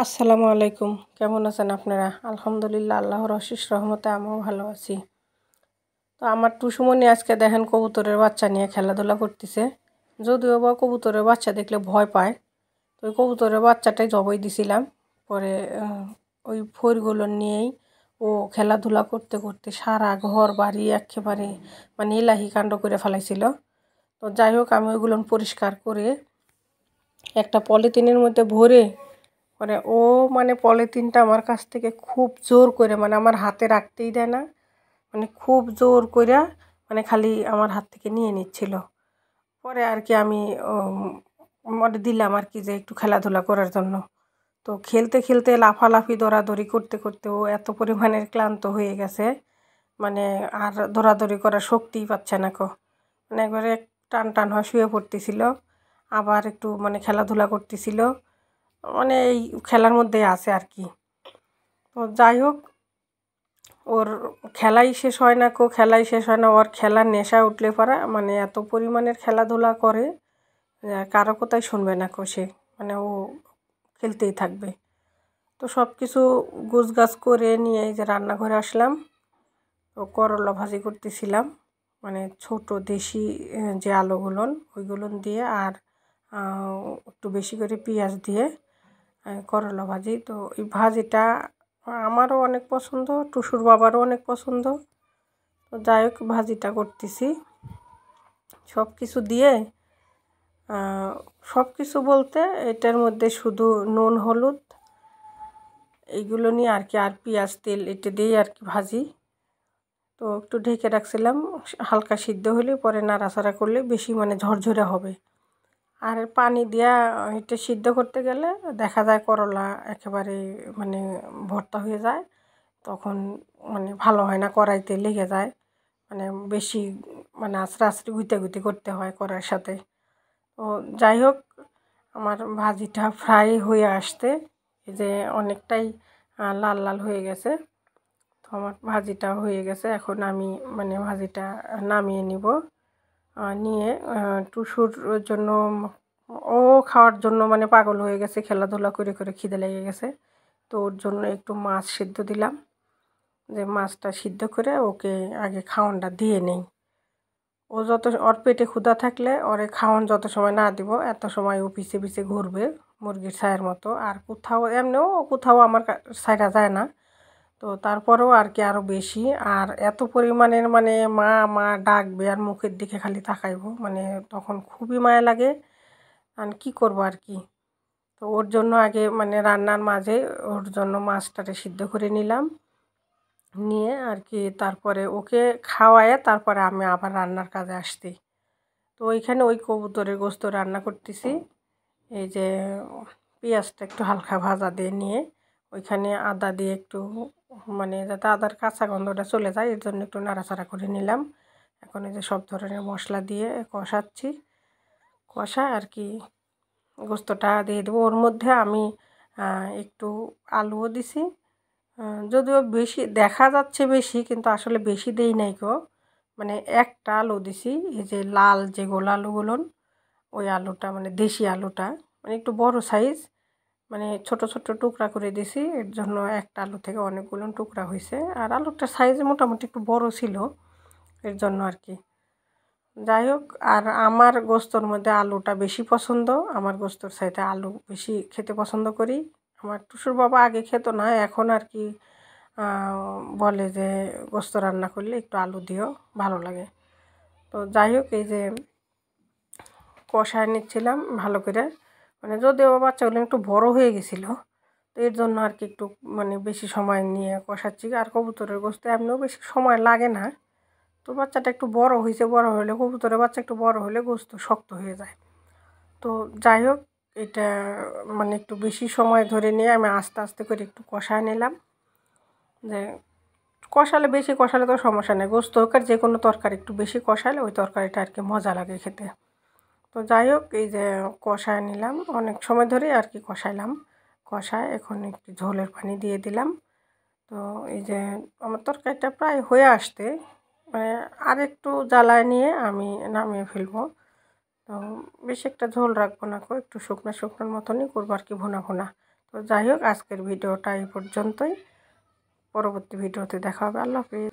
আসসালামু আলাইকুম কেমন আছেন আপনারা আলহামদুলিল্লাহ আল্লাহর অশিস রহমতে আমিও ভালো আছি তো আমার টুসুমনি আজকে দেখেন কবুতরের বাচ্চা নিয়ে খেলাধুলা করতেছে যদিও বা কবুতরের বাচ্চা দেখলে ভয় পায় তো ওই কবুতরের বাচ্চাটাই জবাই দিছিলাম পরে ওই ফইরগুলো নিয়েই ও খেলাধুলা করতে করতে সারা ঘর বাড়ি একেবারে মানে এলাহি কাণ্ড করে ফেলাইছিল তো যাই হোক আমি ওইগুলো পরিষ্কার করে একটা পলিথিনের মধ্যে ভরে মানে ও মানে পলিথিনটা আমার কাছ থেকে খুব জোর করে মানে আমার হাতে রাখতেই দেয় না মানে খুব জোর করে মানে খালি আমার হাত থেকে নিয়ে নিচ্ছিল পরে আর কি আমি মানে দিলাম আর কি যে একটু খেলাধুলা করার জন্য তো খেলতে খেলতে লাফালাফি দৌড়াদৌড়ি করতে করতে ও এত পরিমাণের ক্লান্ত হয়ে গেছে মানে আর দৌড়াদৌড়ি করার শক্তিই পাচ্ছে না কো মানে একবারে টান টান হয় শুয়ে পড়তেছিল আবার একটু মানে খেলাধুলা করতেছিল মানে এই খেলার মধ্যে আছে আর কি তো যাই হোক ওর খেলাই শেষ হয় না কো খেলাই শেষ হয় না ওর খেলার নেশা উঠলে পারা মানে এত পরিমাণের খেলাধুলা করে কারো কোথায় শুনবে না কো সে মানে ও খেলতেই থাকবে তো সব কিছু গুছগাছ করে নিয়ে যে রান্নাঘরে আসলাম তো করলা ভাজি করতেছিলাম মানে ছোট দেশি যে আলুগুলোন ওইগুলোন দিয়ে আর একটু বেশি করে পেঁয়াজ দিয়ে করলা ভাজি তো এই ভাজিটা আমারও অনেক পছন্দ টুসুর বাবারও অনেক পছন্দ তো যাই হোক ভাজিটা করতেছি সব কিছু দিয়ে সব কিছু বলতে এটার মধ্যে শুধু নুন হলুদ এইগুলো নিয়ে আর কি আর পেঁয়াজ তেল এটা দিয়েই আর কি ভাজি তো একটু ঢেকে রাখছিলাম হালকা সিদ্ধ হলে পরে নাড়াচাড়া করলে বেশি মানে ঝরঝরে হবে আর পানি দিয়া এটা সিদ্ধ করতে গেলে দেখা যায় করলা একেবারে মানে ভর্তা হয়ে যায় তখন মানে ভালো হয় না কড়াইতে লেগে যায় মানে বেশি মানে আশ্রা আশ্রি ঘুইতে ঘুইতে করতে হয় কড়াইয়ের সাথে তো যাই হোক আমার ভাজিটা ফ্রাই হয়ে আসতে এই যে অনেকটাই লাল লাল হয়ে গেছে তো আমার ভাজিটা হয়ে গেছে এখন আমি মানে ভাজিটা নামিয়ে নিব নিয়ে টুসুর জন্য ও খাওয়ার জন্য মানে পাগল হয়ে গেছে খেলাধুলা করে করে খিদে লেগে গেছে তো ওর জন্য একটু মাছ সিদ্ধ দিলাম যে মাছটা সিদ্ধ করে ওকে আগে খাওয়ানটা দিয়ে নেই ও যত ওর পেটে ক্ষুধা থাকলে ওরে খাওয়ান যত সময় না দিব এত সময় ও পিছে পিছে ঘুরবে মুরগির ছায়ের মতো আর কোথাও এমনিও কোথাও আমার ছাইরা যায় না তো তারপরেও আর কি আরও বেশি আর এত পরিমাণের মানে মা মা ডাকবে আর মুখের দিকে খালি তাকাইব মানে তখন খুবই মায়া লাগে আর কি করব আর কি তো ওর জন্য আগে মানে রান্নার মাঝে ওর জন্য মাছটাকে সিদ্ধ করে নিলাম নিয়ে আর কি তারপরে ওকে খাওয়ায় তারপরে আমি আবার রান্নার কাজে আসতে তো ওইখানে ওই কবুতরের গোস্ত রান্না করতেছি এই যে পেঁয়াজটা একটু হালকা ভাজা দিয়ে নিয়ে ওইখানে আদা দিয়ে একটু মানে যাতে আদার কাঁচা গন্ধটা চলে যায় এর জন্য একটু নাড়াচাড়া করে নিলাম এখন এই যে সব ধরনের মশলা দিয়ে কষাচ্ছি কষা আর কি গোস্তটা দিয়ে দেবো ওর মধ্যে আমি একটু আলুও দিছি যদিও বেশি দেখা যাচ্ছে বেশি কিন্তু আসলে বেশি দেই নাই কেউ মানে একটা আলু দিছি এই যে লাল যে গোল আলুগুলো ওই আলুটা মানে দেশি আলুটা মানে একটু বড় সাইজ মানে ছোট ছোট টুকরা করে দিছি এর জন্য একটা আলু থেকে অনেকগুলো টুকরা হয়েছে আর আলুটার সাইজ মোটামুটি একটু বড় ছিল এর জন্য আর কি যাই হোক আর আমার গোস্তর মধ্যে আলুটা বেশি পছন্দ আমার গোস্তর সাইতে আলু বেশি খেতে পছন্দ করি আমার টুসুর বাবা আগে খেত না এখন আর কি বলে যে গোস্ত রান্না করলে একটু আলু দিও ভালো লাগে তো যাই হোক এই যে কষায় নিচ্ছিলাম ভালো করে মানে যদিও বাচ্চাগুলো একটু বড় হয়ে গেছিলো তো এর জন্য আর কি একটু মানে বেশি সময় নিয়ে কষাচ্ছি আর কবুতরের গোস্তে এমনিও বেশি সময় লাগে না তো বাচ্চাটা একটু বড় হয়েছে বড় হলে কবুতরের বাচ্চা একটু বড় হলে গোস্ত শক্ত হয়ে যায় তো যাই হোক এটা মানে একটু বেশি সময় ধরে নিয়ে আমি আস্তে আস্তে করে একটু কষায় নিলাম যে কষালে বেশি কষালে তো সমস্যা নেই গোস্ত হোক আর যে কোনো তরকারি একটু বেশি কষালে ওই তরকারিটা আর কি মজা লাগে খেতে তো যাই হোক এই যে কষায় নিলাম অনেক সময় ধরে আর কি কষাইলাম কষায় এখন একটু ঝোলের পানি দিয়ে দিলাম তো এই যে আমার তরকারিটা প্রায় হয়ে আসতে মানে আর একটু জ্বালায় নিয়ে আমি নামিয়ে ফেলবো তো বেশি একটা ঝোল রাখবো না কো একটু শুকনো শুকনোর মতনই করবো আর কি ভোনা ভোনা তো যাই হোক আজকের ভিডিওটা এই পর্যন্তই পরবর্তী ভিডিওতে দেখা হবে আল্লাহ হাফিজ